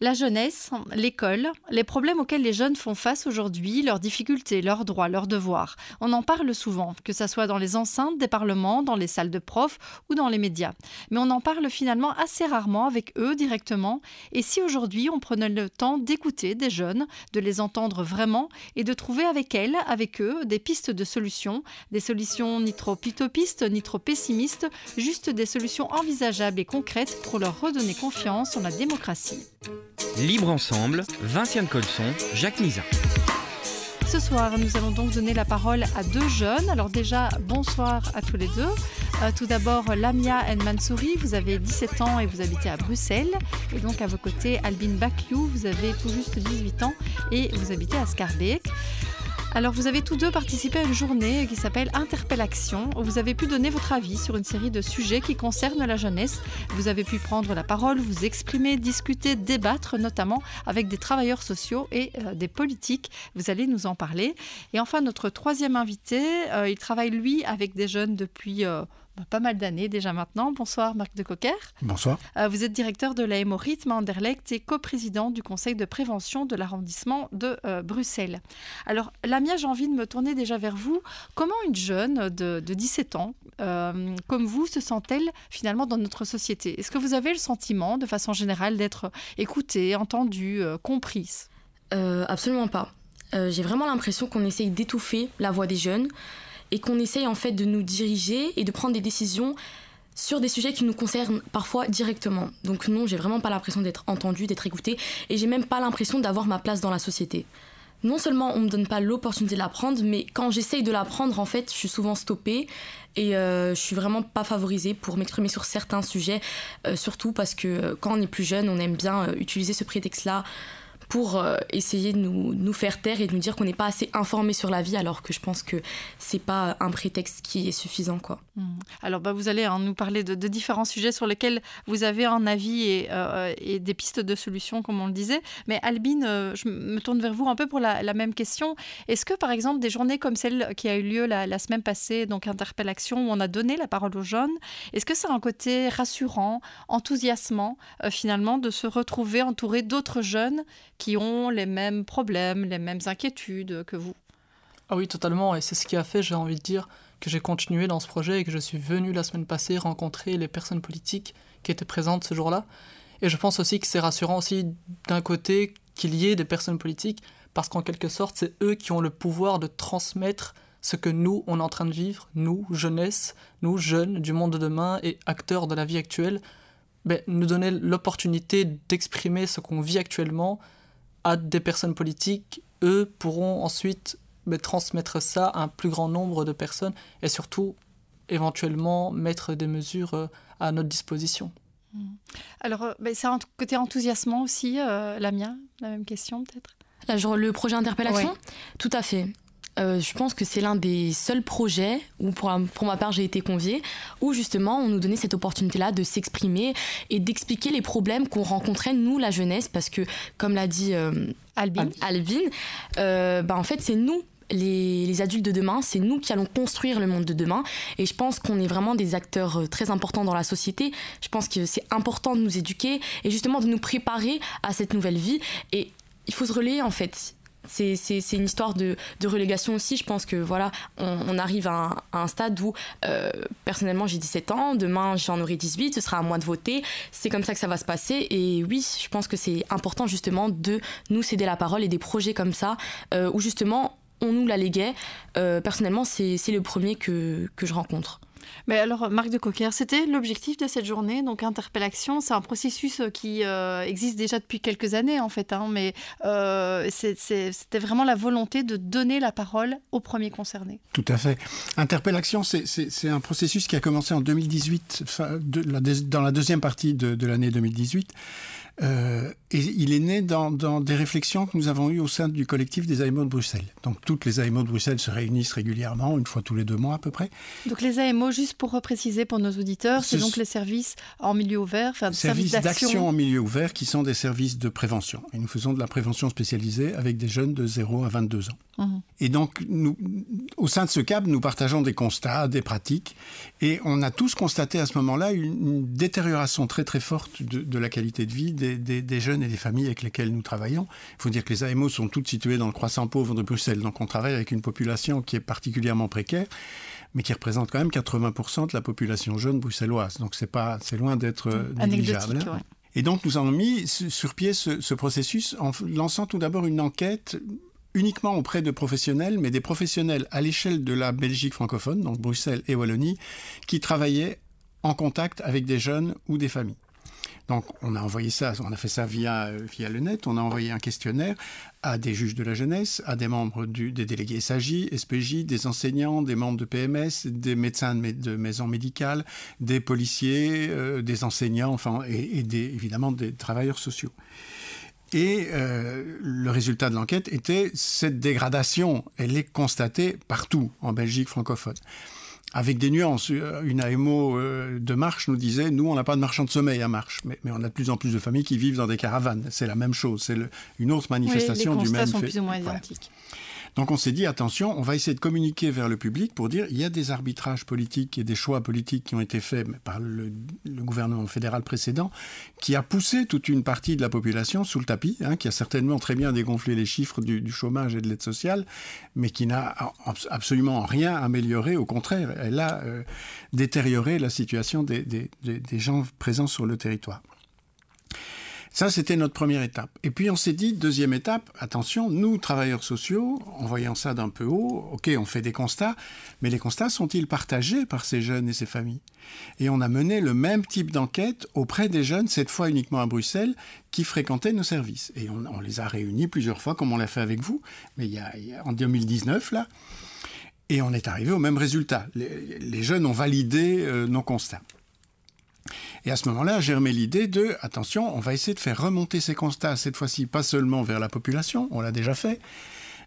la jeunesse, l'école, les problèmes auxquels les jeunes font face aujourd'hui, leurs difficultés, leurs droits, leurs devoirs. On en parle souvent, que ce soit dans les enceintes des parlements, dans les salles de profs ou dans les médias. Mais on en parle finalement assez rarement avec eux directement. Et si aujourd'hui on prenait le temps d'écouter des jeunes, de les entendre vraiment et de trouver avec elles, avec eux, des pistes de solutions, des solutions ni trop utopistes ni trop pessimistes, juste des solutions envisageables et concrètes pour leur redonner confiance en la démocratie. Libre Ensemble, Vinciane Colson, Jacques Nizin. Ce soir, nous allons donc donner la parole à deux jeunes. Alors déjà, bonsoir à tous les deux. Euh, tout d'abord, Lamia El Mansouri, vous avez 17 ans et vous habitez à Bruxelles. Et donc à vos côtés, Albin Bakiou, vous avez tout juste 18 ans et vous habitez à Scarbeck. Alors, vous avez tous deux participé à une journée qui s'appelle Interpellation, où vous avez pu donner votre avis sur une série de sujets qui concernent la jeunesse. Vous avez pu prendre la parole, vous exprimer, discuter, débattre, notamment avec des travailleurs sociaux et euh, des politiques. Vous allez nous en parler. Et enfin, notre troisième invité, euh, il travaille, lui, avec des jeunes depuis... Euh, bah, pas mal d'années déjà maintenant. Bonsoir Marc de cocker Bonsoir. Euh, vous êtes directeur de l'AMO Rythme Anderlecht et coprésident du conseil de prévention de l'arrondissement de euh, Bruxelles. Alors Lamia, j'ai envie de me tourner déjà vers vous. Comment une jeune de, 17 ans euh, comme vous se sent-elle finalement dans notre société Est-ce que vous avez le sentiment de façon générale d'être écoutée, entendue, comprise Absolument pas. j'ai vraiment l'impression qu'on essaye d'étouffer la voix des jeunes et qu'on essaye en fait de nous diriger et de prendre des décisions sur des sujets qui nous concernent parfois directement. Donc non, j'ai vraiment pas l'impression d'être entendue, d'être écoutée, et j'ai même pas l'impression d'avoir ma place dans la société. Non seulement on me donne pas l'opportunité de l'apprendre, mais quand j'essaye de l'apprendre en fait, je suis souvent stoppée et euh, je suis vraiment pas favorisée pour m'exprimer sur certains sujets, euh, surtout parce que euh, quand on est plus jeune, on aime bien utiliser ce prétexte-là pour euh, essayer de nous, nous, faire taire et de nous dire qu'on n'est pas assez informé sur la vie, alors que je pense que c'est pas un prétexte qui est suffisant. Quoi. Hmm. Alors, bah, vous allez hein, nous parler de, différents sujets sur lesquels vous avez un avis et, euh, et, des pistes de solutions, comme on le disait. Mais Albine, euh, je me tourne vers vous un peu pour la, même question. Est-ce que, par exemple, des journées comme celle qui a eu lieu la, semaine passée, donc Interpel Action, où on a donné la parole aux jeunes, est-ce que c'est un côté rassurant, enthousiasmant, finalement, de se retrouver entouré d'autres jeunes qui ont les mêmes problèmes, les mêmes inquiétudes que vous. Ah oui, totalement, et c'est ce qui a fait, j'ai envie de dire, que j'ai continué dans ce projet et que je suis venu la semaine passée rencontrer les personnes politiques qui étaient présentes ce jour-là. Et je pense aussi que c'est rassurant aussi d'un côté qu'il y ait des personnes politiques, parce qu'en quelque sorte, c'est eux qui ont le pouvoir de transmettre ce que nous, on est en train de vivre, nous, jeunesse, nous, jeunes du monde de demain et acteurs de la vie actuelle, ben, nous donner l'opportunité d'exprimer ce qu'on vit actuellement à des personnes politiques, eux pourront ensuite transmettre ça à un plus grand nombre de personnes et surtout éventuellement mettre des mesures euh, à notre disposition. Hmm. Alors, euh, bah, c'est un côté enthousiasmant aussi, euh, la mienne, la même question peut-être le projet interpellation Tout à fait. Euh, je pense que c'est l'un des seuls projets où, pour, ma part, j'ai été conviée, où justement on nous donnait cette opportunité-là de s'exprimer et d'expliquer les problèmes qu'on rencontrait, nous, la jeunesse, parce que, comme l'a dit euh, Albin, euh, bah, en fait, c'est nous les, les, adultes de demain, c'est nous qui allons construire le monde de demain. Et je pense qu'on est vraiment des acteurs euh, très importants dans la société. Je pense que c'est important de nous éduquer et justement de nous préparer à cette nouvelle vie. Et il faut se relayer en fait c'est une histoire de, relégation aussi. Je pense que voilà, on, arrive à un, stade où, euh, personnellement, j'ai 17 ans, demain j'en aurai 18, ce sera à moi de voter. C'est comme ça que ça va se passer. Et oui, je pense que c'est important justement de nous céder la parole et des projets comme ça, euh, où justement on nous la léguait. Euh, personnellement, c'est le premier que je rencontre. Mais alors, Marc de Coquer, c'était l'objectif de cette journée. Donc, Interpellation, c'est un processus euh, qui euh, existe déjà depuis quelques années, en fait. Hein, mais euh, c'était vraiment la volonté de donner la parole aux premiers concernés. Tout à fait. Interpellation, c'est un processus qui a commencé en 2018, fin, dans la deuxième partie de, l'année 2018. Et il est né dans, des réflexions que nous avons eues au sein du collectif des AMO de Bruxelles. Donc toutes les AMO de Bruxelles se réunissent régulièrement, une fois tous les deux mois à peu près. Donc les AMO, juste pour repréciser pour nos auditeurs, c'est donc les services en milieu ouvert, enfin services d'action en milieu ouvert qui sont des services de prévention. Et nous faisons de la prévention spécialisée avec des jeunes de 0 à 22 ans. Mhm. Et donc nous, au sein de ce CAB, nous partageons des constats, des pratiques, et on a tous constaté à ce moment-là une, détérioration très très forte de, la qualité de vie des jeunes et des familles avec lesquelles nous travaillons. Il faut dire que les AMO sont toutes situées dans le croissant pauvre de Bruxelles, donc on travaille avec une population qui est particulièrement précaire, mais qui représente quand même 80% de la population jeune bruxelloise. Donc c'est pas, c'est loin d'être euh, négligeable. Hein. Et donc nous avons mis sur pied ce processus en lançant tout d'abord une enquête uniquement auprès de professionnels, mais des professionnels à l'échelle de la Belgique francophone, donc Bruxelles et Wallonie, qui travaillaient en contact avec des jeunes ou des familles. Donc on a envoyé ça, on a fait ça via, euh, via le net, on a envoyé un questionnaire à des juges de la jeunesse, à des membres des délégués SAJ, SPJ, des enseignants, des membres de PMS, des médecins de, maisons médicales, des policiers, euh, des enseignants, enfin, et, évidemment des travailleurs sociaux. Et euh, le résultat de l'enquête était cette dégradation, elle est constatée partout en Belgique francophone avec des nuances. Euh, une AMO euh, de Marche nous disait, nous, on n'a pas de marchand de sommeil à Marche, mais, on a de plus en plus de familles qui vivent dans des caravanes. C'est la même chose, c'est une autre manifestation du même fait. plus ou moins identiques. Donc on s'est dit, attention, on va essayer de communiquer vers le public pour dire, il y a des arbitrages politiques et des choix politiques qui ont été faits par le, gouvernement fédéral précédent, qui a poussé toute une partie de la population sous le tapis, hein, qui a certainement très bien dégonflé les chiffres du, chômage et de l'aide sociale, mais qui n'a absolument rien amélioré, au contraire, elle a euh, détérioré la situation des gens présents sur le territoire. Ça, c'était notre première étape. Et puis on s'est dit, deuxième étape, attention, nous, travailleurs sociaux, en voyant ça d'un peu haut, ok, on fait des constats, mais les constats sont-ils partagés par ces jeunes et ces familles Et on a mené le même type d'enquête auprès des jeunes, cette fois uniquement à Bruxelles, qui fréquentaient nos services. Et on, les a réunis plusieurs fois, comme on l'a fait avec vous, mais il y a, en 2019, là. Et on est arrivé au même résultat. Les, jeunes ont validé euh, nos constats. Et à ce moment-là, germé l'idée de, attention, on va essayer de faire remonter ces constats, cette fois-ci, pas seulement vers la population, on l'a déjà fait,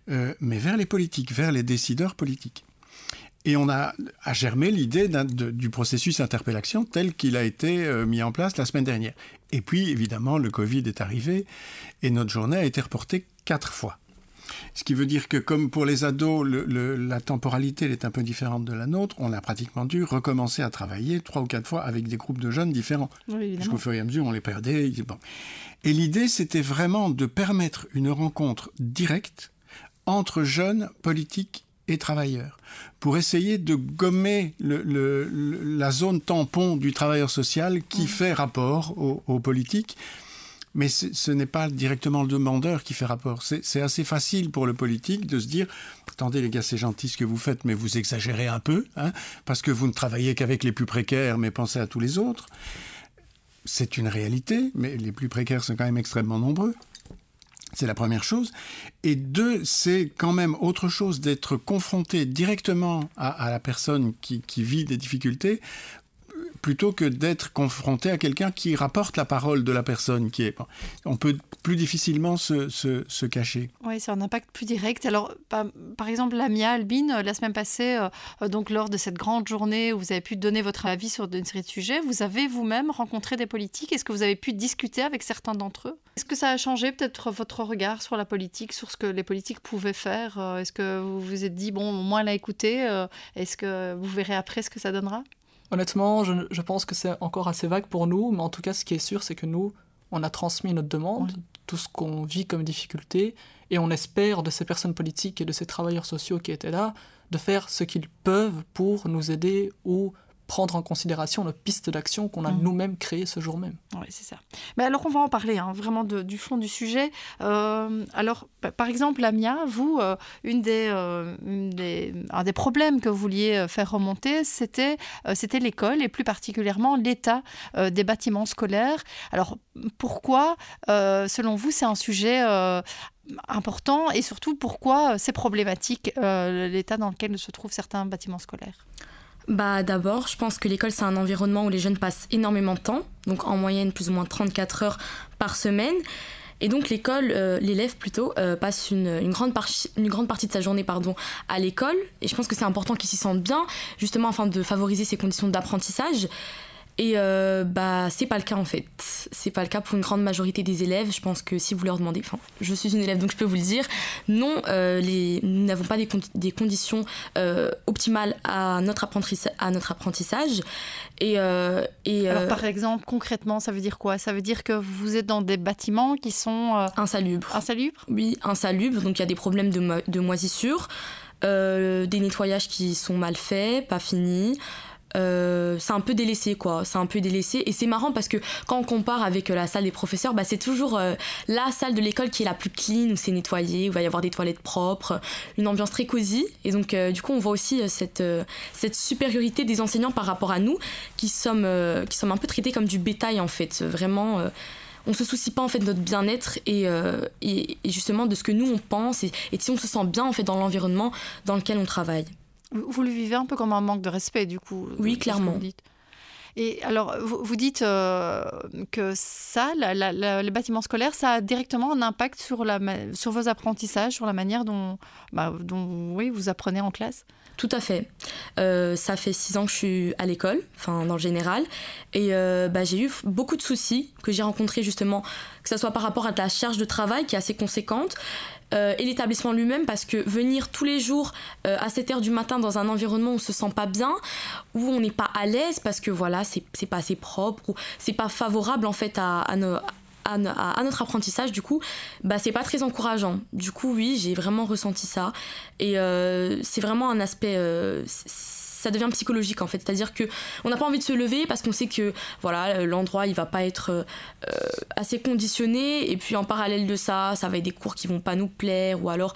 euh, mais vers les politiques, vers les décideurs politiques. Et on a, germé l'idée du processus interpellation tel qu'il a été euh, mis en place la semaine dernière. Et puis, évidemment, le Covid est arrivé et notre journée a été reportée quatre fois. Ce qui veut dire que comme pour les ados, la temporalité est un peu différente de la nôtre, on a pratiquement dû recommencer à travailler trois ou quatre fois avec des groupes de jeunes différents. Oui, Jusqu'au fur et à mesure, on les perdait. Et l'idée, c'était vraiment de permettre une rencontre directe entre jeunes, politiques et travailleurs, pour essayer de gommer la zone tampon du travailleur social qui mmh. fait rapport aux politiques mais ce n'est pas directement le demandeur qui fait rapport. C'est assez facile pour le politique de se dire, attendez les gars, c'est gentil ce que vous faites, mais vous exagérez un peu, hein, parce que vous ne travaillez qu'avec les plus précaires, mais pensez à tous les autres. C'est une réalité, mais les plus précaires sont quand même extrêmement nombreux. C'est la première chose. Et deux, c'est quand même autre chose d'être confronté directement à, la personne qui, vit des difficultés plutôt que d'être confronté à quelqu'un qui rapporte la parole de la personne qui est. On peut plus difficilement se, se, se cacher. Oui, c'est un impact plus direct. Alors, par, exemple, Lamia Albine, euh, la semaine passée, euh, euh, donc lors de cette grande journée où vous avez pu donner votre avis sur une série de sujets, vous avez vous-même rencontré des politiques. Est-ce que vous avez pu discuter avec certains d'entre eux Est-ce que ça a changé peut-être votre regard sur la politique, sur ce que les politiques pouvaient faire Est-ce que vous vous êtes dit, bon, au moins l'a écouté Est-ce que vous verrez après ce que ça donnera Honnêtement, je, pense que c'est encore assez vague pour nous, mais en tout cas, ce qui est sûr, c'est que nous, on a transmis notre demande, tout ce qu'on vit comme difficulté, et on espère de ces personnes politiques et de ces travailleurs sociaux qui étaient là de faire ce qu'ils peuvent pour nous aider ou prendre en considération nos pistes d'action qu'on a mm. nous-mêmes créées ce jour même. Oui, c'est ça. Mais alors, on va en parler hein, vraiment du fond du sujet. Euh, alors, par exemple, Lamia, vous, euh, euh, une, des, un des problèmes que vous vouliez faire remonter, c'était c'était l'école et plus particulièrement l'état des bâtiments scolaires. Alors, pourquoi, selon vous, c'est un sujet important et surtout pourquoi c'est problématique l'état dans lequel se trouvent certains bâtiments scolaires bah, D'abord, je pense que l'école, c'est un environnement où les jeunes passent énormément de temps, donc en moyenne plus ou moins 34 heures par semaine. Et donc l'école, euh, l'élève plutôt, euh, passe une, grande une grande partie de sa journée pardon, à l'école. Et je pense que c'est important qu'ils s'y sentent bien, justement afin de favoriser ces conditions d'apprentissage. Et euh, bah, c'est pas le cas en fait. C'est pas le cas pour une grande majorité des élèves. Je pense que si vous leur demandez, enfin, je suis une élève donc je peux vous le dire, non, euh, les, nous n'avons pas des, conditions euh, optimales à notre, apprentissage. À notre apprentissage. Et, euh, Alors, par exemple, concrètement, ça veut dire quoi Ça veut dire que vous êtes dans des bâtiments qui sont. insalubres. Insalubres Oui, insalubres. Donc il y a des problèmes de, moisissures, moisissure. des nettoyages qui sont mal faits, pas finis, euh, c'est un peu délaissé, quoi. C'est un peu délaissé. Et c'est marrant parce que quand on compare avec euh, la salle des professeurs, bah, c'est toujours euh, la salle de l'école qui est la plus clean, où c'est nettoyé, où il va y avoir des toilettes propres, une ambiance très cosy. Et donc, du coup, on voit aussi cette, supériorité des enseignants par rapport à nous, qui sommes, qui sommes un peu traités comme du bétail, en fait. Vraiment on se soucie pas en fait de notre bien-être et, et, justement de ce que nous on pense et si on se sent bien en fait dans l'environnement dans lequel on travaille. Vous le vivez un peu comme un manque de respect, du coup. Euh, oui, clairement. Et alors, vous, dites euh, que ça, les bâtiments scolaires, ça a directement un impact sur, la, sur vos apprentissages, sur la manière dont, bah, dont oui, vous apprenez en classe Tout à fait. Euh, ça fait six ans que je suis à l'école, enfin, dans le général. Et bah, j'ai eu beaucoup de soucis que j'ai rencontrés, justement, que ce soit par rapport à la charge de travail qui est assez conséquente, euh, et l'établissement lui-même parce que venir tous les jours euh, à 7h du matin dans un environnement où on se sent pas bien, où on n'est pas à l'aise parce que voilà, c'est pas assez propre ou c'est pas favorable en fait à, à notre apprentissage, du coup, bah, c'est pas très encourageant. Du coup, oui, j'ai vraiment ressenti ça. Et euh, c'est vraiment un aspect ça devient psychologique en fait. C'est-à-dire que on n'a pas envie de se lever parce qu'on sait que voilà euh, l'endroit il va pas être euh, assez conditionné et puis en parallèle de ça, ça va être des cours qui vont pas nous plaire ou alors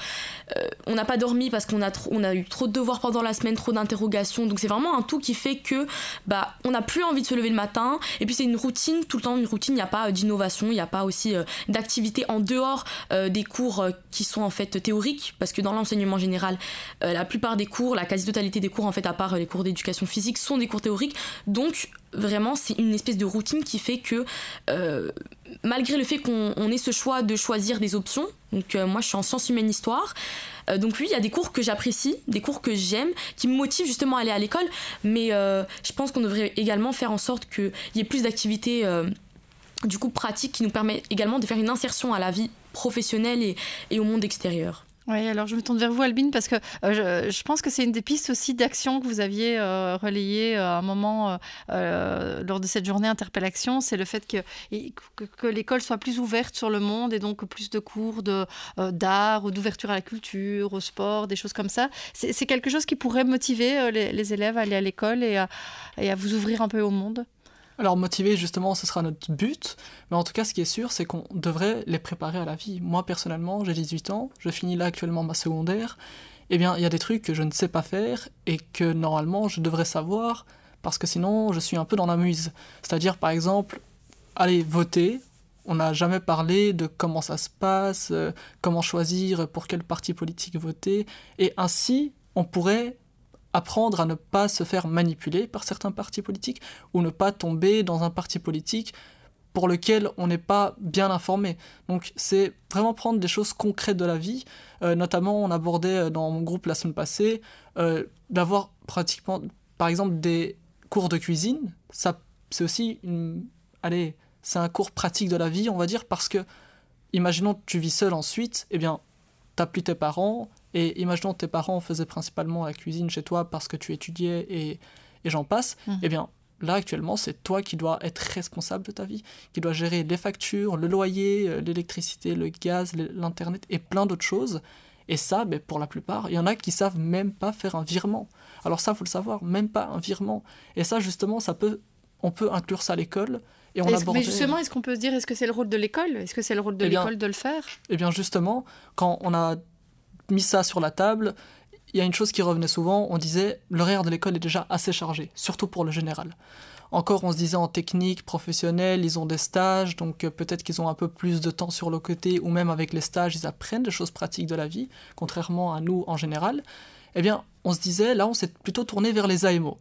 euh, on n'a pas dormi parce qu'on a on a eu trop de devoirs pendant la semaine, trop d'interrogations. Donc c'est vraiment un tout qui fait que bah on n'a plus envie de se lever le matin et puis c'est une routine tout le temps une routine, il n'y a pas d'innovation, il n'y a pas aussi d'activité en dehors des cours qui sont en fait théoriques parce que dans l'enseignement général la plupart des cours, la quasi-totalité des cours en fait à part les cours d'éducation physique sont des cours théoriques. Donc vraiment, c'est une espèce de routine qui fait que euh, malgré le fait qu'on ait ce choix de choisir des options, donc euh, moi je suis en sciences humaines histoire, euh, donc oui, il y a des cours que j'apprécie, des cours que j'aime, qui me motivent justement à aller à l'école, mais je pense qu'on devrait également faire en sorte qu'il y ait plus d'activités du coup pratiques qui nous permettent également de faire une insertion à la vie professionnelle et au monde extérieur. Oui, alors je me tourne vers vous, Albine, parce que euh, je, pense que c'est une des pistes aussi d'action que vous aviez euh, relayée euh, à un moment lors de cette journée Interpellation. C'est le fait que, l'école soit plus ouverte sur le monde et donc plus de cours d'art ou d'ouverture à la culture, au sport, des choses comme ça. C'est quelque chose qui pourrait motiver les, élèves à aller à l'école et à vous ouvrir un peu au monde alors motiver, justement, ce sera notre but, mais en tout cas, ce qui est sûr, c'est qu'on devrait les préparer à la vie. Moi, personnellement, j'ai 18 ans, je finis là actuellement ma secondaire, eh bien, il y a des trucs que je ne sais pas faire et que normalement je devrais savoir parce que sinon je suis un peu dans la muse. C'est-à-dire, par exemple, aller voter. On n'a jamais parlé de comment ça se passe, euh, comment choisir, pour quel parti politique voter. Et ainsi, on pourrait apprendre à ne pas se faire manipuler par certains partis politiques ou ne pas tomber dans un parti politique pour lequel on n'est pas bien informé. Donc c'est vraiment prendre des choses concrètes de la vie. Euh, notamment, on abordait euh, dans mon groupe la semaine passée euh, d'avoir pratiquement, par exemple, des cours de cuisine. c'est aussi allez, c'est un cours pratique de la vie, on va dire, parce que imaginons que tu vis seul ensuite, et eh bien, t'as plus tes parents, et imaginons tes parents faisaient principalement la cuisine chez toi parce que tu étudiais et, j'en passe, mhm. eh bien là actuellement c'est toi qui dois être responsable de ta vie, qui dois gérer les factures, le loyer, euh, l'électricité, le gaz, l'internet et plein d'autres choses. Et ça, ben, pour la plupart, il y en a qui savent même pas faire un virement. Alors ça, faut le savoir, même pas un virement. Et ça, justement, ça peut, on peut inclure ça à l'école, et on Mais justement, est-ce qu'on peut se dire, est-ce que c'est le rôle de l'école Est-ce que c'est le rôle de eh l'école de le faire Eh bien, justement, quand on a mis ça sur la table, il y a une chose qui revenait souvent, on disait l'horaire de l'école est déjà assez chargé, surtout pour le général. Encore, on se disait en technique, professionnelle, ils ont des stages, donc euh, peut-être qu'ils ont un peu plus de temps sur le côté, ou même avec les stages, ils apprennent des choses pratiques de la vie, contrairement à nous en général. Eh bien, on se disait, là, on s'est plutôt tourné vers les AMO.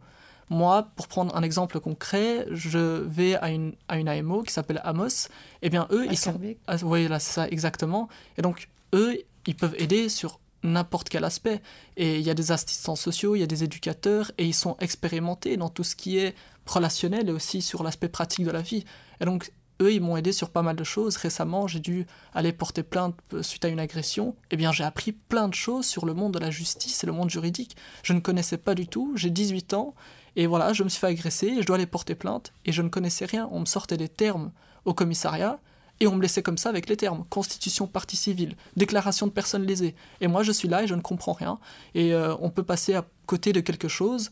Moi, pour prendre un exemple concret, je vais à une, à une AMO qui s'appelle Amos. Eh bien, eux, ils sont... Ah, oui, là, c'est ça, exactement. Et donc, eux, ils peuvent aider sur n'importe quel aspect. Et il y a des assistants sociaux, il y a des éducateurs, et ils sont expérimentés dans tout ce qui est relationnel et aussi sur l'aspect pratique de la vie. Et donc, eux, ils m'ont aidé sur pas mal de choses. Récemment, j'ai dû aller porter plainte euh, suite à une agression. Eh bien, j'ai appris plein de choses sur le monde de la justice et le monde juridique. Je ne connaissais pas du tout, j'ai 18 ans, et voilà, je me suis fait agresser, et je dois aller porter plainte, et je ne connaissais rien. On me sortait des termes au commissariat, et on me laissait comme ça avec les termes constitution, partie civile, déclaration de personnes lésée. Et moi, je suis là et je ne comprends rien. Et euh, on peut passer à côté de quelque chose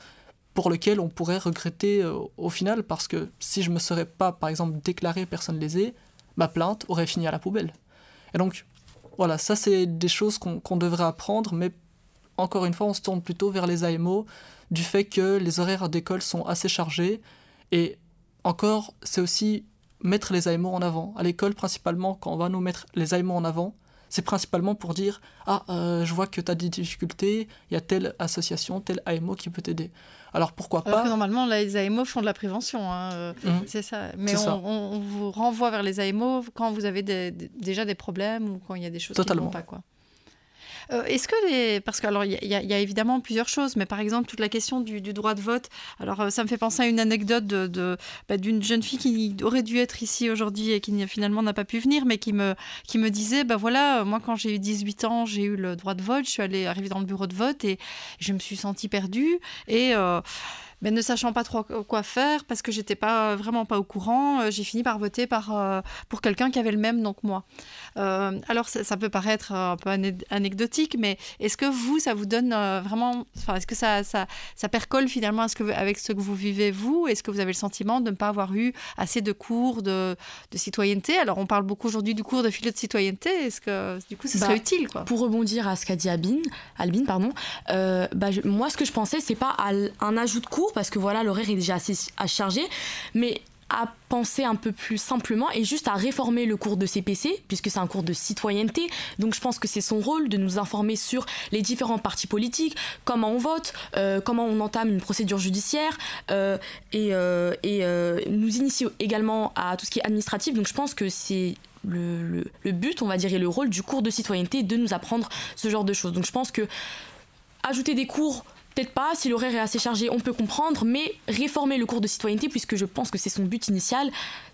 pour lequel on pourrait regretter euh, au final, parce que si je me serais pas, par exemple, déclaré personne lésée, ma plainte aurait fini à la poubelle. Et donc, voilà, ça, c'est des choses qu'on devrait apprendre, mais encore une fois, on se tourne plutôt vers les AMO, du fait que les horaires d'école sont assez chargés. Et encore, c'est aussi mettre les AMO en avant. À l'école, principalement, quand on va nous mettre les AMO en avant, c'est principalement pour dire Ah, euh, je vois que tu as des difficultés, il y a telle association, telle AMO qui peut t'aider. Alors pourquoi pas que Normalement, les AMO font de la prévention, hein, euh, mhm. c'est ça. Mais on, vous renvoie vers les AMO quand vous avez déjà des problèmes ou quand il y a des choses qui ne vont pas. Quoi. Euh, est-ce que les. Parce que, alors, il y, a évidemment plusieurs choses, mais par exemple, toute la question du, droit de vote. Alors, euh, ça me fait penser à une anecdote bah, d'une de, jeune fille qui aurait dû être ici aujourd'hui et qui finalement n'a pas pu venir, mais qui me, qui me disait bah voilà, euh, moi, quand j'ai eu 18 ans, j'ai eu le droit de vote, je suis allée arriver dans le bureau de vote et je me suis sentie perdue. Et ben, ne sachant pas trop quoi faire, parce que j'étais pas euh, vraiment pas au courant, euh, j'ai fini par voter par, euh, pour quelqu'un qui avait le même nom que moi. alors ça, peut paraître un peu anecdotique, mais est-ce que vous, ça vous donne vraiment, enfin, est-ce que ça, ça, ça, percole finalement ce que, avec ce que vous vivez vous Est-ce que vous avez le sentiment de ne pas avoir eu assez de cours de, citoyenneté Alors on parle beaucoup aujourd'hui du cours de philo de citoyenneté. Est-ce que du coup, ce serait bah, utile quoi Pour rebondir à ce qu'a dit Albine, pardon, bah, moi ce que je pensais, c'est pas un ajout de cours parce que voilà, l'horaire est déjà assez à charger, mais à penser un peu plus simplement et juste à réformer le cours de CPC, puisque c'est un cours de citoyenneté. Donc je pense que c'est son rôle de nous informer sur les différents partis politiques, comment on vote, euh, comment on entame une procédure judiciaire, euh, et, euh, nous initier également à tout ce qui est administratif. Donc je pense que c'est le, le but, on va dire, et le rôle du cours de citoyenneté de nous apprendre ce genre de choses. Donc je pense que ajouter des cours peut-être pas, si l'horaire est assez chargé, on peut comprendre, mais réformer le cours de citoyenneté, puisque je pense que c'est son but initial,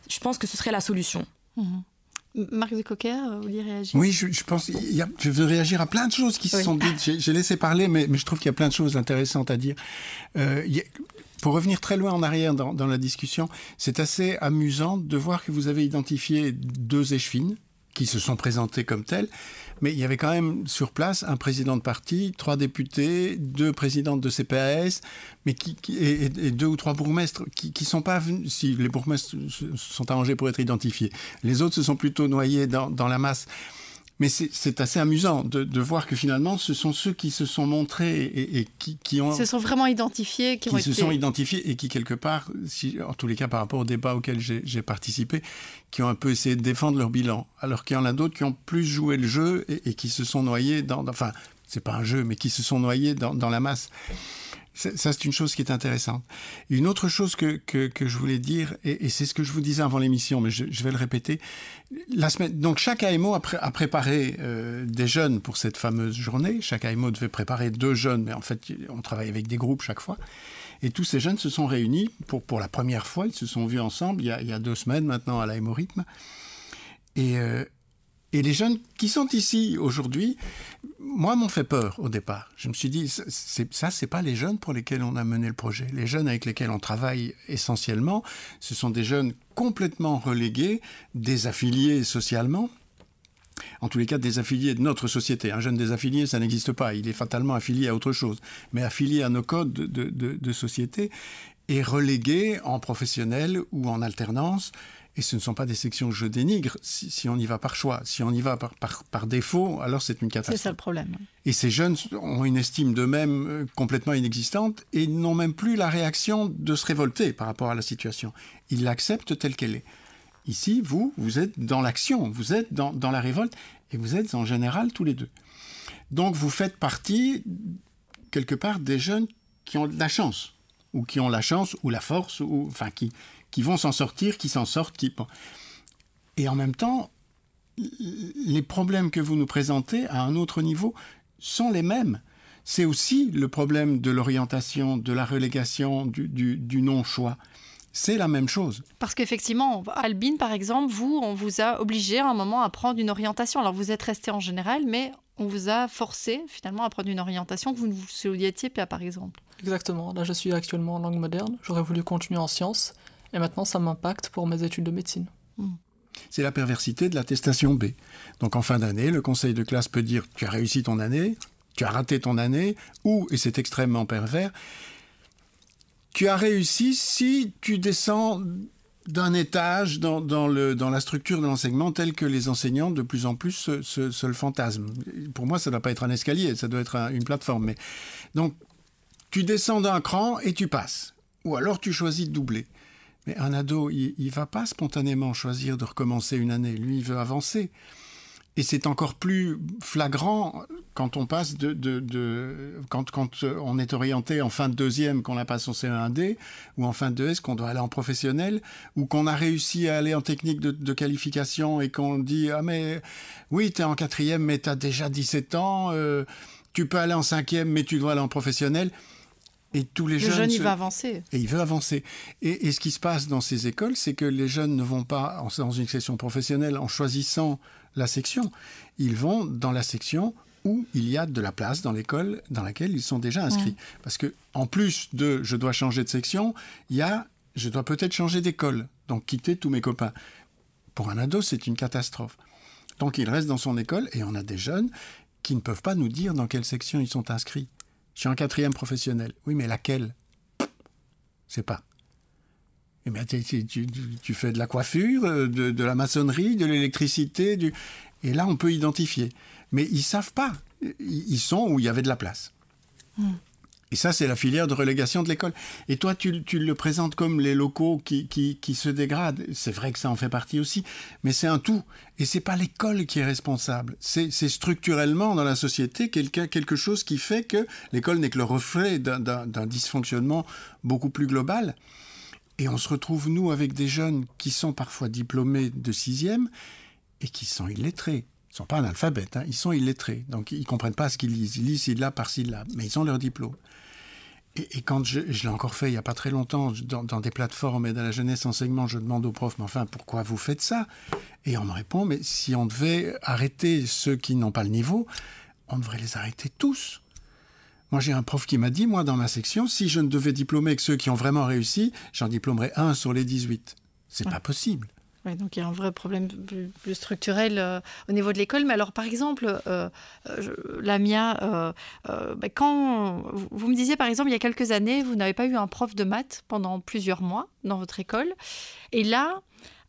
je pense que ce serait la solution. Mm-hmm. Marc de Coquer, euh, vous voulez réagir Oui, je, pense, y a, je veux réagir à plein de choses qui se sont dites. J'ai laissé parler, mais, je trouve qu'il y a plein de choses intéressantes à dire. Euh, pour revenir très loin en arrière dans, dans la discussion, c'est assez amusant de voir que vous avez identifié deux échevines, qui se sont présentés comme tels, mais il y avait quand même sur place un président de parti, trois députés, deux présidentes de CPAS, mais qui, et, deux ou trois bourgmestres qui, ne sont pas venus. Si les bourgmestres sont arrangés pour être identifiés, les autres se sont plutôt noyés dans la masse. Mais c'est assez amusant de, voir que finalement, ce sont ceux qui se sont montrés et, qui, ont... Se sont vraiment identifiés. Qui, se sont identifiés et qui, quelque part, si, en tous les cas par rapport au débat auquel j'ai participé, qui ont un peu essayé de défendre leur bilan. Alors qu'il y en a d'autres qui ont plus joué le jeu et, qui se sont noyés dans... enfin, c'est pas un jeu, mais qui se sont noyés dans la masse. Ça, c'est une chose qui est intéressante. Une autre chose que, que, je voulais dire, et, c'est ce que je vous disais avant l'émission, mais je, vais le répéter. La semaine, donc, chaque AMO a, préparé euh, des jeunes pour cette fameuse journée. Chaque AMO devait préparer deux jeunes, mais en fait, on travaille avec des groupes chaque fois. Et tous ces jeunes se sont réunis pour, pour la première fois. Ils se sont vus ensemble il y a, deux semaines maintenant à l'AMO Rythme. Et, euh, et les jeunes qui sont ici aujourd'hui, moi, m'ont fait peur au départ. Je me suis dit, ça, ce c'est pas les jeunes pour lesquels on a mené le projet. Les jeunes avec lesquels on travaille essentiellement, ce sont des jeunes complètement relégués, désaffiliés socialement, en tous les cas des affiliés de notre société. Un jeune désaffilié, ça n'existe pas. Il est fatalement affilié à autre chose, mais affilié à nos codes de société et relégué en professionnel ou en alternance et ce ne sont pas des sections que je dénigre si, on y va par choix. Si on y va par, par, défaut, alors c'est une catastrophe. C'est ça le problème. Et ces jeunes ont une estime d'eux-mêmes euh, complètement inexistante et n'ont même plus la réaction de se révolter par rapport à la situation. Ils l'acceptent telle qu'elle est. Ici, vous, vous êtes dans l'action, vous êtes dans, dans la révolte et vous êtes en général tous les deux. Donc vous faites partie, quelque part, des jeunes qui ont la chance, ou qui ont la chance, ou la force, ou enfin qui, qui vont s'en sortir, qui s'en sortent. Qui... Et en même temps, les problèmes que vous nous présentez à un autre niveau sont les mêmes. C'est aussi le problème de l'orientation, de la relégation, du, du, non-choix. C'est la même chose. Parce qu'effectivement, Albine, par exemple, vous, on vous a obligé à un moment à prendre une orientation. Alors vous êtes resté en général, mais on vous a forcé finalement à prendre une orientation que vous ne vous souhaitiez pas, par exemple. Exactement. Là, je suis actuellement en langue moderne. J'aurais voulu continuer en sciences, et maintenant, ça m'impacte pour mes études de médecine. Hmm. C'est la perversité de l'attestation B. Donc en fin d'année, le conseil de classe peut dire tu as réussi ton année, tu as raté ton année, ou, et c'est extrêmement pervers, tu as réussi si tu descends d'un étage dans, dans, le, dans la structure de l'enseignement tel que les enseignants de plus en plus se, se, le fantasment. Pour moi, ça ne doit pas être un escalier, ça doit être une plateforme. Mais... Donc, tu descends d'un cran et tu passes. Ou alors tu choisis de doubler. Mais un ado, il ne va pas spontanément choisir de recommencer une année. Lui, il veut avancer. Et c'est encore plus flagrant quand on passe de, quand, quand, euh, on est orienté en fin de deuxième, qu'on a passé en c 1 d ou en fin de 2 qu'on doit aller en professionnel, ou qu'on a réussi à aller en technique de, qualification et qu'on dit ah mais oui t'es en quatrième mais t'as déjà 17 ans, euh, tu peux aller en cinquième mais tu dois aller en professionnel. Et tous les le jeunes. jeune, il va avancer. Et il veut avancer. Et, ce qui se passe dans ces écoles, c'est que les jeunes ne vont pas dans une section professionnelle en choisissant la section. Ils vont dans la section où il y a de la place dans l'école dans laquelle ils sont déjà inscrits. Parce que, en plus de je dois changer de section, il y a je dois peut-être changer d'école, donc quitter tous mes copains. Pour un ado, c'est une catastrophe. Donc il reste dans son école et on a des jeunes qui ne peuvent pas nous dire dans quelle section ils sont inscrits. Je suis en quatrième professionnel. Oui, mais laquelle C'est pas. Eh bien, tu, fais de la coiffure, euh, de, la maçonnerie, de l'électricité, du... et là on peut identifier. Mais ils savent pas. Ils sont où il y avait de la place. Hmm. Et ça, c'est la filière de relégation de l'école. Et toi, tu, le présentes comme les locaux qui, se dégradent. C'est vrai que ça en fait partie aussi, mais c'est un tout. Et c'est pas l'école qui est responsable. C'est structurellement dans la société quelqu'un quelque chose qui fait que l'école n'est que le reflet d'un dysfonctionnement beaucoup plus global. Et on se retrouve, nous, avec des jeunes qui sont parfois diplômés de sixième et qui sont illettrés. Ils ne sont pas un hein, ils sont illettrés. Donc ils ne comprennent pas ce qu'ils lisent. Ils lisent syllabe par là. mais ils ont leur diplôme. Et, quand je, l'ai encore fait il n'y a pas très longtemps, dans, des plateformes et dans la jeunesse enseignement, je demande aux profs, mais enfin, pourquoi vous faites ça Et on me répond, mais si on devait arrêter ceux qui n'ont pas le niveau, on devrait les arrêter tous. Moi, j'ai un prof qui m'a dit, moi, dans ma section, si je ne devais diplômer que ceux qui ont vraiment réussi, j'en diplômerais un sur les 18. C'est ah. pas possible donc il y a un vrai problème plus, structurel euh, au niveau de l'école. Mais alors, par exemple, euh, euh, euh bah, quand vous, me disiez, par exemple, il y a quelques années, vous n'avez pas eu un prof de maths pendant plusieurs mois dans votre école. Et là,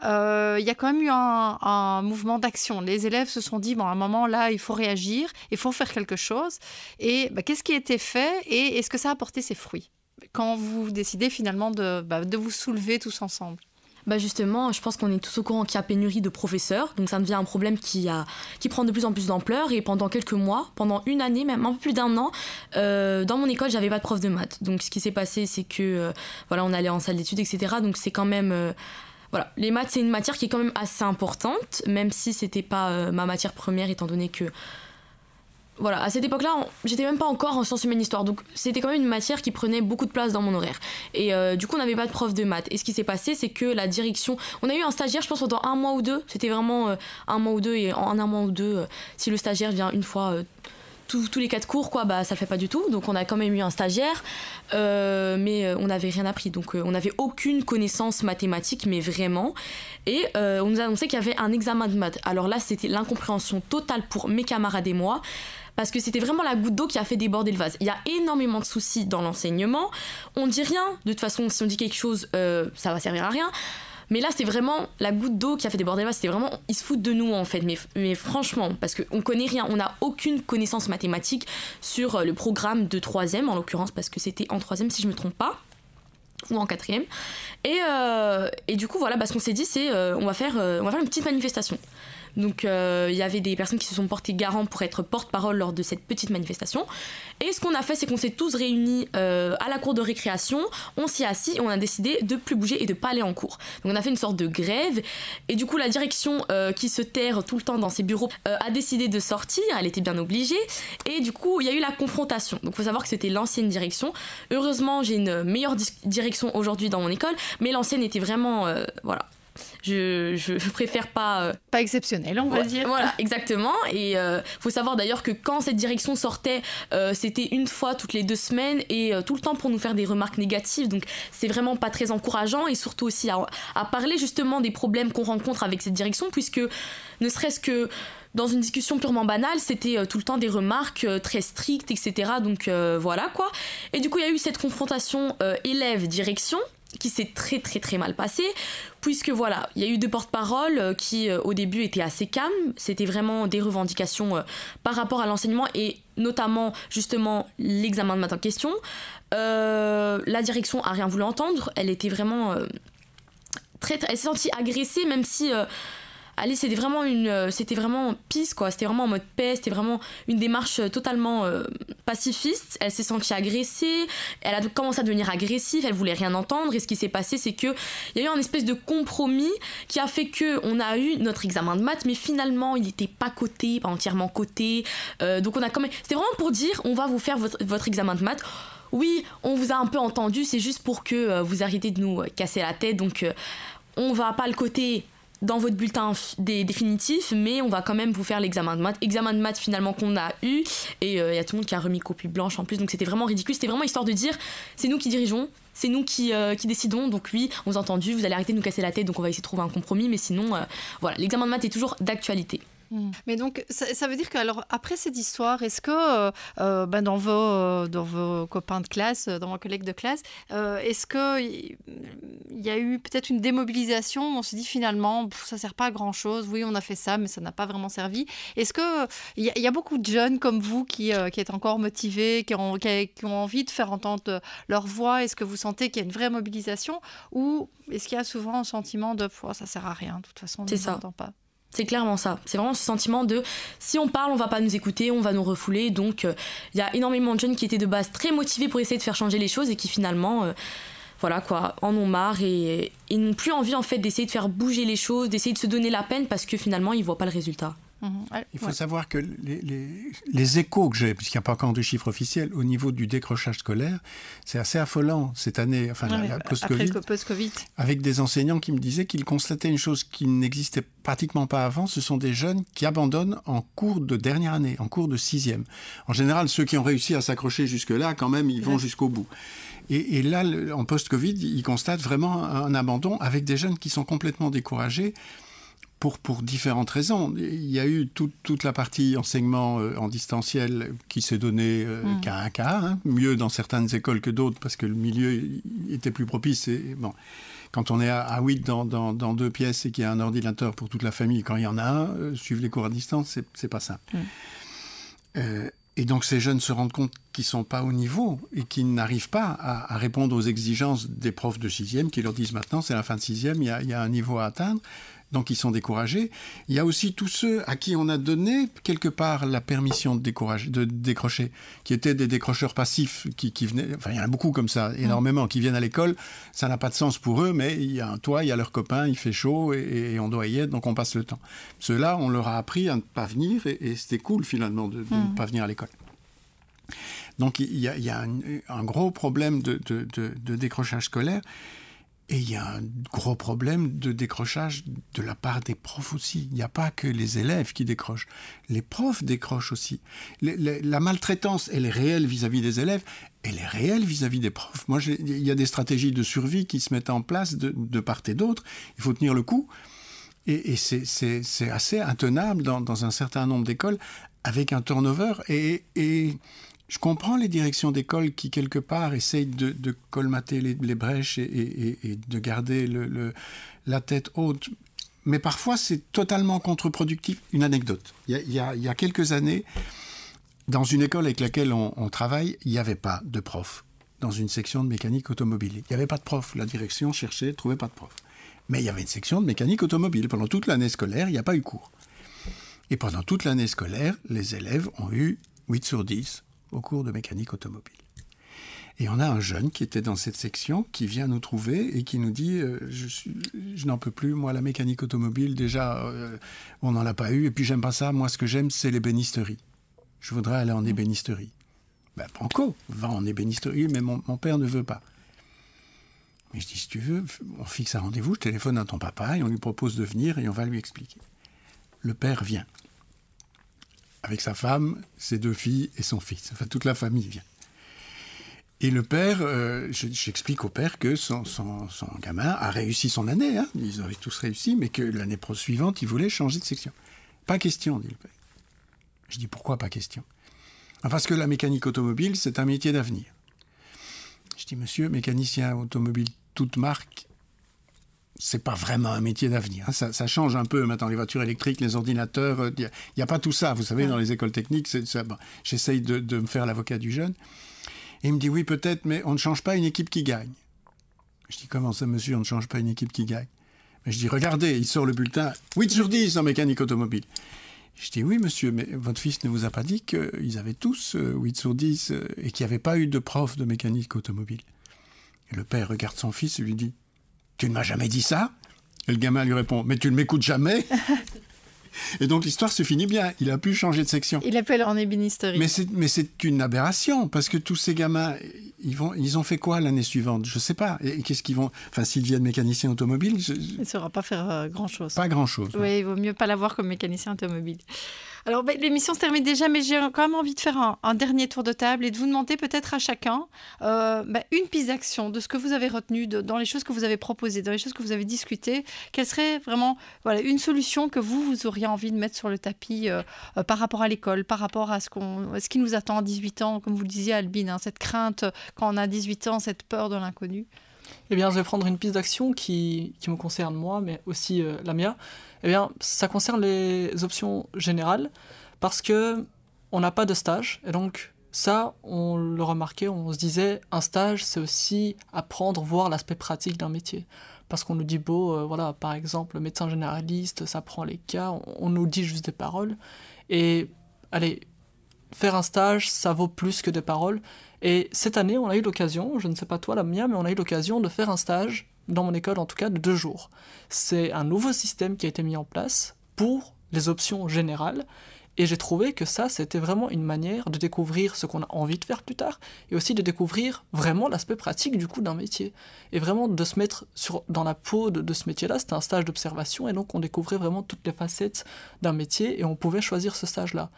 il y a quand même eu un, mouvement d'action. Les élèves se sont dit, bon, à un moment là, il faut réagir, il faut faire quelque chose. Et bah, qu'est-ce qui a été fait et est-ce que ça a apporté ses fruits quand vous décidez finalement de bah, vous soulever tous ensemble bah justement, je pense qu'on est tous au courant qu'il y a pénurie de professeurs, donc ça devient un problème qui, a, qui prend de plus en plus d'ampleur. Et pendant quelques mois, pendant une année, même un peu plus d'un an, euh, dans mon école, j'avais pas de prof de maths. Donc ce qui s'est passé, c'est que euh, voilà, on allait en salle d'études, etc. Donc c'est quand même euh, voilà, les maths, c'est une matière qui est quand même assez importante, même si c'était pas ma matière première, étant donné que voilà, à cette époque-là, j'étais même pas encore en sciences humaines histoire, donc c'était quand même une matière qui prenait beaucoup de place dans mon horaire. Et euh, du coup, on n'avait pas de prof de maths. Et ce qui s'est passé, c'est que la direction, on a eu un stagiaire, je pense pendant un mois ou deux. C'était vraiment euh, un mois ou deux et en un mois ou deux, euh, si le stagiaire vient une fois. Tous, les quatre cours, quoi, bah ça le fait pas du tout. Donc on a quand même eu un stagiaire, mais on n'avait rien appris. Donc on n'avait aucune connaissance mathématique, mais vraiment. Et on nous a annoncé qu'il y avait un examen de maths. Alors là, c'était l'incompréhension totale pour mes camarades et moi parce que c'était vraiment la goutte d'eau qui a fait déborder le vase. Il y a énormément de soucis dans l'enseignement. On dit rien, de toute façon, si on dit quelque chose, euh, ça va servir à rien. Mais là, c'est vraiment la goutte d'eau qui a fait déborder le vase. C'était vraiment, ils se foutent de nous en fait. Mais, franchement, parce qu'on connaît rien, on n'a aucune connaissance mathématique sur euh, le programme de troisième, en l'occurrence, parce que c'était en troisième, si je me trompe pas ou en quatrième. Et, euh, et, du coup, voilà, bah, ce qu'on s'est dit, c'est on, va faire, on va faire une petite manifestation. Donc euh, il y avait des personnes qui se sont portées garantes pour être porte-parole lors de cette petite manifestation. Et ce qu'on a fait, c'est qu'on s'est tous réunis euh, à la cour de récréation, on s'y est assis on a décidé de plus bouger et de pas aller en cours. Donc on a fait une sorte de grève et du coup la direction euh, qui se terre tout le temps dans ses bureaux a décidé de sortir, elle était bien obligée et du coup il y a eu la confrontation. Donc faut savoir que c'était l'ancienne direction. Heureusement j'ai une meilleure direction aujourd'hui dans mon école, mais l'ancienne était vraiment voilà je, je préfère pas. Euh, pas exceptionnel, on va dire. Voilà, exactement. Et il euh, faut savoir d'ailleurs que quand cette direction sortait, euh, c'était une fois toutes les deux semaines et tout le temps pour nous faire des remarques négatives. Donc c'est vraiment pas très encourageant et surtout aussi à, parler justement des problèmes qu'on rencontre avec cette direction, puisque ne serait-ce que dans une discussion purement banale, c'était tout le temps des remarques très strictes, etc. Donc voilà quoi. Et du coup, il y a eu cette confrontation élève-direction qui s'est très très très mal passé, puisque voilà, il y a eu deux porte-paroles euh, qui euh, au début étaient assez calmes, c'était vraiment des revendications euh, par rapport à l'enseignement et notamment justement l'examen de maths en question. la direction a rien voulu entendre, elle était vraiment très, très, elle s'est sentie agressée même si Allez, c'était vraiment une, euh, c'était vraiment pisse, quoi. C'était vraiment en mode paix. C'était vraiment une démarche euh, totalement euh, pacifiste. Elle s'est sentie agressée. Elle a commencé à devenir agressive. Elle voulait rien entendre. Et ce qui s'est passé, c'est que il y a eu un espèce de compromis qui a fait que on a eu notre examen de maths, mais finalement, il n'était pas coté, pas entièrement coté. donc on a quand même. C'était vraiment pour dire, on va vous faire votre, examen de maths oui, on vous a un peu entendu, c'est juste pour que vous arrêtez de nous casser la tête, donc on va pas le coter dans votre bulletin définitif, mais on va quand même vous faire l'examen de maths. Examen de maths finalement qu'on a eu, et il euh, y a tout le monde qui a remis copie blanche en plus, donc c'était vraiment ridicule. C'était vraiment histoire de dire, c'est nous qui dirigeons, c'est nous qui, euh, qui, décidons, donc oui, on vous a entendu, vous allez arrêter de nous casser la tête, donc on va essayer de trouver un compromis, mais sinon, euh, voilà, l'examen de maths est toujours d'actualité. Mm. Mais donc, ça, veut dire que, alors, après cette histoire, est-ce que euh, euh, ben, dans, vos, euh, dans vos copains de classe, dans vos collègues de classe, est-ce qu'il y, mm, y a eu peut-être une démobilisation on se dit finalement, ça ne sert pas à grand-chose, oui, on a fait ça, mais ça n'a pas vraiment servi Est-ce qu'il y, y, a beaucoup de jeunes comme vous qui, qui est encore motivés, qui ont, qui, ont, envie de faire entendre leur voix Est-ce que vous sentez qu'il y a une vraie mobilisation Ou est-ce qu'il y a souvent un sentiment de, oh, ça ne sert à rien, de toute façon, on ne s'entend pas c'est clairement ça. C'est vraiment ce sentiment de si on parle, on va pas nous écouter, on va nous refouler. Donc euh, il y a énormément de jeunes qui étaient de base très motivés pour essayer de faire changer les choses et qui finalement, euh, voilà quoi, en ont marre et, et n'ont plus envie en fait d'essayer de faire bouger les choses, d'essayer de se donner la peine parce que finalement ils voient pas le résultat. Mhm. il faut savoir que les, échos que j'ai, puisqu'il n'y a pas encore de chiffres officiels, au niveau du décrochage scolaire, c'est assez affolant cette année, enfin post-Covid, avec des enseignants qui me disaient qu'ils constataient une chose qui n'existait pratiquement pas avant, ce sont des jeunes qui abandonnent en cours de dernière année, en cours de sixième. En général, ceux qui ont réussi à s'accrocher jusque-là, quand même, ils vont jusqu'au bout. Et, là, en post-Covid, ils constatent vraiment un abandon avec des jeunes qui sont complètement découragés pour, différentes raisons. Il y a eu toute la partie enseignement euh, en distanciel qui s'est donnée euh, mm. qu'à un cas hein. mieux dans certaines écoles que d'autres parce que le milieu était plus propice. bon. Quand on est à, 8 dans, deux pièces et qu'il y a un ordinateur pour toute la famille, quand il y en a un, euh, suivre les cours à distance, c'est pas simple. Mm. Et donc ces jeunes se rendent compte qu'ils sont pas au niveau et qu'ils n'arrivent pas à, répondre aux exigences des profs de sixième qui leur disent maintenant c'est la fin de sixième, il y y a, un niveau à atteindre donc ils sont découragés. Il y a aussi tous ceux à qui on a donné quelque part la permission de, décourager, de décrocher, qui étaient des décrocheurs passifs, qui, venaient, enfin il y en a beaucoup comme ça, énormément, qui viennent à l'école, ça n'a pas de sens pour eux, mais il y a un toit, il y a leurs copains, il fait chaud et, on doit y être, donc on passe le temps. Ceux-là, on leur a appris à ne pas venir et, c'était cool finalement de, ne hmm. pas venir à l'école. Donc il y a, un, gros problème de, de décrochage scolaire. Et il y a un gros problème de décrochage de la part des profs aussi. Il n'y a pas que les élèves qui décrochent. Les profs décrochent aussi. la maltraitance, elle est réelle vis-à-vis des élèves, elle est réelle vis-à-vis des profs. Moi, il y a des stratégies de survie qui se mettent en place de, part et d'autre. Il faut tenir le coup. Et, c'est assez intenable dans, un certain nombre d'écoles avec un turnover et je comprends les directions d'école qui, quelque part, essayent de, colmater les, brèches et, de garder la tête haute. Mais parfois, c'est totalement contre-productif. Une anecdote. Il y, a, quelques années, dans une école avec laquelle on, on travaille, il n'y avait pas de prof dans une section de mécanique automobile. Il n'y avait pas de prof. La direction cherchait, ne trouvait pas de prof. Mais il y avait une section de mécanique automobile. Pendant toute l'année scolaire, il n'y a pas eu cours. Et pendant toute l'année scolaire, les élèves ont eu 8 sur 10 au cours de mécanique automobile. Et on a un jeune qui était dans cette section qui vient nous trouver et qui nous dit euh, Je, n'en peux plus, moi, la mécanique automobile, déjà, euh, on n'en a pas eu. Et puis, j'aime pas ça. Moi, ce que j'aime, c'est l'ébénisterie. Je voudrais aller en ébénisterie. Ben, Franco, va en ébénisterie, mais mon, mon, père ne veut pas. Mais je dis Si tu veux, on fixe un rendez-vous, je téléphone à ton papa et on lui propose de venir et on va lui expliquer. Le père vient avec sa femme, ses deux filles et son fils. Enfin, toute la famille vient. Et le père, euh, j'explique au père que son, gamin a réussi son année, hein. ils avaient tous réussi, mais que l'année suivante, il voulait changer de section. Pas question, dit le père. Je dis pourquoi pas question ah, Parce que la mécanique automobile, c'est un métier d'avenir. Je dis, monsieur, mécanicien automobile toute marque, c'est pas vraiment un métier d'avenir. Hein. Ça, change un peu maintenant, les voitures électriques, les ordinateurs. Il euh, n'y a, pas tout ça, vous savez, dans les écoles techniques. J'essaye de, me faire l'avocat du jeune. Et il me dit oui, peut-être, mais on ne change pas une équipe qui gagne. Je dis comment ça, monsieur, on ne change pas une équipe qui gagne mais Je dis regardez, il sort le bulletin 8 sur 10 en mécanique automobile. Je dis oui, monsieur, mais votre fils ne vous a pas dit qu'ils avaient tous 8 euh, sur 10 euh, et qu'il n'y avait pas eu de prof de mécanique automobile. le père regarde son fils et lui dit tu ne m'as jamais dit ça Et le gamin lui répond Mais tu ne m'écoutes jamais Et donc l'histoire se finit bien. Il a pu changer de section. Il appelle pu en ébénisterie. Mais c'est, une aberration parce que tous ces gamins, ils ont fait quoi l'année suivante Je ne sais pas. Et qu'est-ce qu'ils vont Enfin, s'ils deviennent mécaniciens automobiles, je... il ne saura pas faire euh, grand chose. Pas grand chose. Oui, il vaut mieux pas l'avoir comme mécanicien automobile. Alors, ben, l'émission se termine déjà, mais j'ai quand même envie de faire un, dernier tour de table et de vous demander peut-être à chacun euh, ben, une piste d'action de ce que vous avez retenu de, dans les choses que vous avez proposées, dans les choses que vous avez discutées. Quelle serait vraiment une solution que vous, vous auriez envie de mettre sur le tapis euh, euh, par rapport à l'école, par rapport à ce, qui nous attend à 18 ans, comme vous le disiez, Albine, hein, cette crainte quand on a 18 ans, cette peur de l'inconnu Eh bien, je vais prendre une piste d'action qui, qui me concerne moi, mais aussi la mienne. Eh bien, ça concerne les options générales parce que on n'a pas de stage et donc ça, on le remarquait, on se disait, un stage, c'est aussi apprendre, voir l'aspect pratique d'un métier. Parce qu'on nous dit, beau, voilà, par exemple, médecin généraliste, ça prend les cas, on, on, nous dit juste des paroles. Et allez, faire un stage, ça vaut plus que des paroles. Et cette année, on a eu l'occasion, je ne sais pas toi la mienne, mais on a eu l'occasion de faire un stage dans mon école en tout cas, de deux jours. C'est un nouveau système qui a été mis en place pour les options générales. Et j'ai trouvé que ça, c'était vraiment une manière de découvrir ce qu'on a envie de faire plus tard, et aussi de découvrir vraiment l'aspect pratique du coup d'un métier. Et vraiment de se mettre sur, dans la peau de, de ce métier-là, c'était un stage d'observation, et donc on découvrait vraiment toutes les facettes d'un métier, et on pouvait choisir ce stage-là.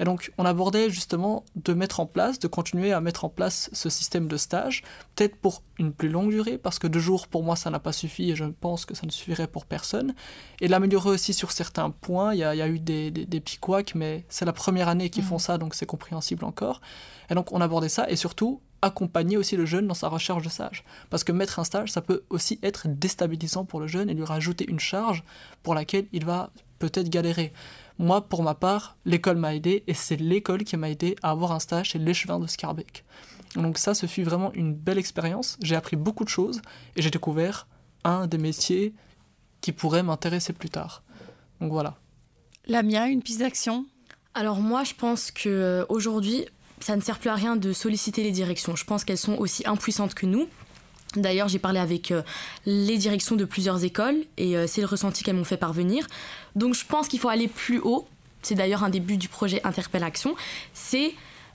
Et donc, on abordait justement de mettre en place, de continuer à mettre en place ce système de stage, peut-être pour une plus longue durée, parce que deux jours, pour moi, ça n'a pas suffi et je pense que ça ne suffirait pour personne. Et l'améliorer aussi sur certains points. Il y a, eu des, petits couacs, mais c'est la première année qu'ils font mm. ça, donc c'est compréhensible encore. Et donc, on abordait ça et surtout, accompagner aussi le jeune dans sa recherche de stage. Parce que mettre un stage, ça peut aussi être déstabilisant pour le jeune et lui rajouter une charge pour laquelle il va peut-être galérer. Moi, pour ma part, l'école m'a aidé et c'est l'école qui m'a aidé à avoir un stage chez l'échevin de Scarbeck. Donc ça, ce fut vraiment une belle expérience. J'ai appris beaucoup de choses et j'ai découvert un des métiers qui pourrait m'intéresser plus tard. Donc voilà. La mienne, une piste d'action Alors moi, je pense que euh, aujourd'hui, ça ne sert plus à rien de solliciter les directions. Je pense qu'elles sont aussi impuissantes que nous. D'ailleurs, j'ai parlé avec euh, les directions de plusieurs écoles et euh, c'est le ressenti qu'elles m'ont fait parvenir. Donc je pense qu'il faut aller plus haut. C'est d'ailleurs un début du projet Action. C'est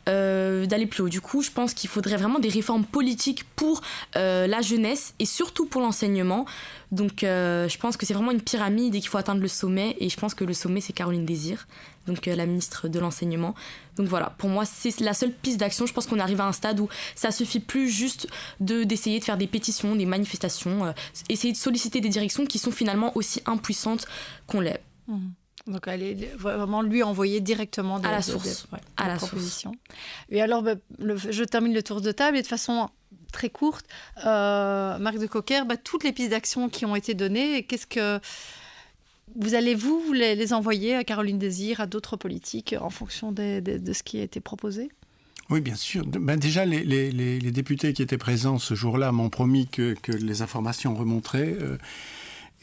euh, d'aller plus haut. Du coup, je pense qu'il faudrait vraiment des réformes politiques pour euh, la jeunesse et surtout pour l'enseignement. Donc, euh, je pense que c'est vraiment une pyramide et qu'il faut atteindre le sommet. Et je pense que le sommet, c'est Caroline Désir, donc la ministre de l'enseignement. Donc voilà, pour moi, c'est la seule piste d'action. Je pense qu'on arrive à un stade où ça suffit plus juste de d'essayer de faire des pétitions, des manifestations, essayer de solliciter des directions qui sont finalement aussi impuissantes qu'on l'est. Mmh. Donc, elle est vraiment lui envoyer directement de, à la source, à la proposition. Source. Et alors, bah, je termine le tour de table et de façon très courte, euh, Marc de cocker bah, toutes les pistes d'action qui ont été données, qu'est-ce que vous allez vous les, envoyer à Caroline Désir, à d'autres politiques, en fonction de ce qui a été proposé oui, bien sûr. Ben, déjà, les, députés qui étaient présents ce jour-là m'ont promis que, les informations remonteraient. Euh,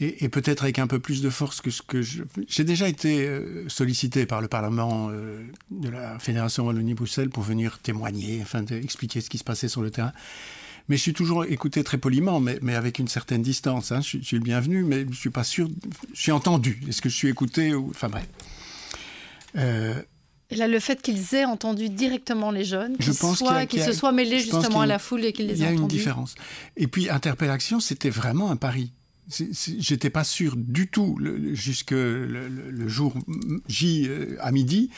et, peut-être avec un peu plus de force que ce que je... J'ai déjà été euh, sollicité par le Parlement euh, de la Fédération Wallonie-Bruxelles pour venir témoigner, enfin expliquer ce qui se passait sur le terrain. Mais je suis toujours écouté très poliment, mais, avec une certaine distance. Hein. Je, suis le bienvenu, mais je ne suis pas sûr. Je suis entendu. Est-ce que je suis écouté ou... Enfin bref. Euh, et là, le fait qu'ils aient entendu directement les jeunes, qu'ils se soient mêlés justement à la foule et qu'ils les aient entendus. Il y a une différence. Et puis, Interpellation, c'était vraiment un pari. J'étais pas sûr du tout jusque le, jour J euh, à midi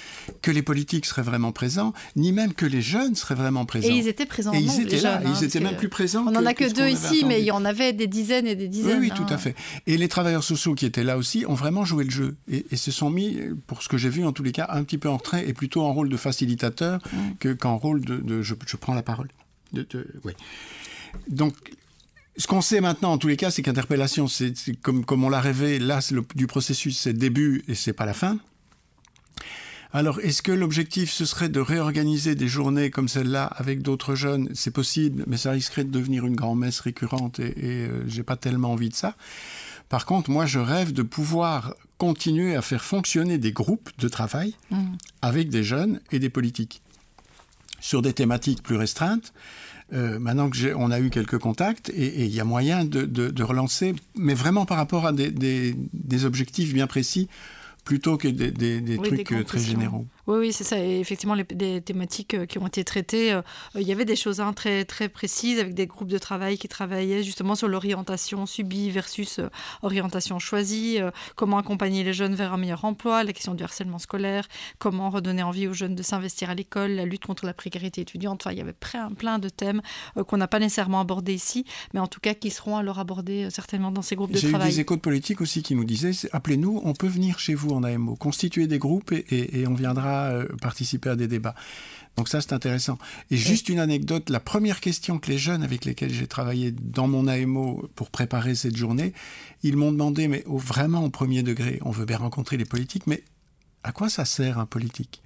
que les politiques seraient vraiment présents, ni même que les jeunes seraient vraiment présents. Et ils étaient présents. Et ils étaient là, ils hein, étaient même plus présents. On en a que, deux ici, mais il y en avait des dizaines et des dizaines. Oui, oui tout à hein. fait. Et les travailleurs sociaux qui étaient là aussi ont vraiment joué le jeu et, se sont mis, pour ce que j'ai vu en tous les cas, un petit peu en retrait et plutôt en rôle de facilitateur mmh. qu'en rôle de, je, je, prends la parole. De, oui. Donc ce qu'on sait maintenant, en tous les cas, c'est qu'interpellation, c'est comme, on l'a rêvé, là, du processus, c'est début et c'est pas la fin. Alors, est-ce que l'objectif, ce serait de réorganiser des journées comme celle-là avec d'autres jeunes C'est possible, mais ça risquerait de devenir une grand-messe récurrente et, je n'ai euh, j'ai pas tellement envie de ça. Par contre, moi, je rêve de pouvoir continuer à faire fonctionner des groupes de travail mmh. avec des jeunes et des politiques sur des thématiques plus restreintes euh, maintenant que on a eu quelques contacts, et il y a moyen de, relancer, mais vraiment par rapport à des, objectifs bien précis, plutôt que des, trucs euh, très généraux. Oui, oui, c'est ça. Et effectivement, les, thématiques euh, qui ont été traitées, euh, il y avait des choses hein, très, très précises avec des groupes de travail qui travaillaient justement sur l'orientation subie versus euh, orientation choisie, comment accompagner les jeunes vers un meilleur emploi, la question du harcèlement scolaire, comment redonner envie aux jeunes de s'investir à l'école, la lutte contre la précarité étudiante. Enfin, il y avait plein, plein de thèmes qu'on n'a pas nécessairement abordés ici, mais en tout cas qui seront alors abordés certainement dans ces groupes de travail. J'ai eu des échos de politique aussi qui nous disaient appelez-nous, on peut venir chez vous en AMO, constituer des groupes et on viendra euh, participer à des débats. Donc ça, c'est intéressant. Et juste une anecdote, la première question que les jeunes avec lesquels j'ai travaillé dans mon AMO pour préparer cette journée, ils m'ont demandé, mais oh, vraiment au premier degré, on veut bien rencontrer les politiques, mais à quoi ça sert un politique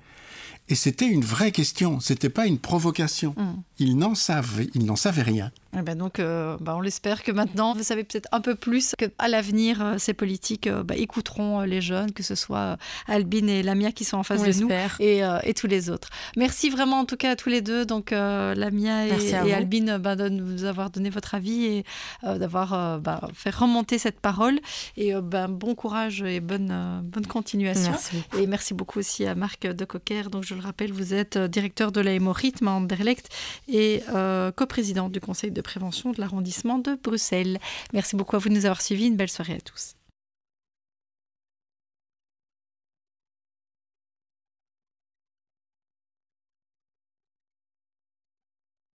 et c'était une vraie question, c'était pas une provocation. Hmm. Ils n'en savaient, ils n'en savaient rien. Eh ben donc, euh, bah, on l'espère que maintenant, vous savez peut-être un peu plus qu'à l'avenir, euh, ces politiques euh, bah, écouteront les jeunes, que ce soit Albine et Lamia qui sont en face de nous et, et, tous les autres. Merci vraiment en tout cas à tous les deux, donc Lamia et, Albine, bah, de nous avoir donné votre avis et d'avoir fait remonter cette parole. Et bon courage et bonne, bonne continuation. Merci et merci beaucoup aussi à Marc de cocker Donc le rappelle, vous êtes euh, directeur de la en à Anderlecht et euh, coprésident du conseil de prévention de l'arrondissement de Bruxelles. Merci beaucoup à vous de nous avoir suivis. Une belle soirée à tous.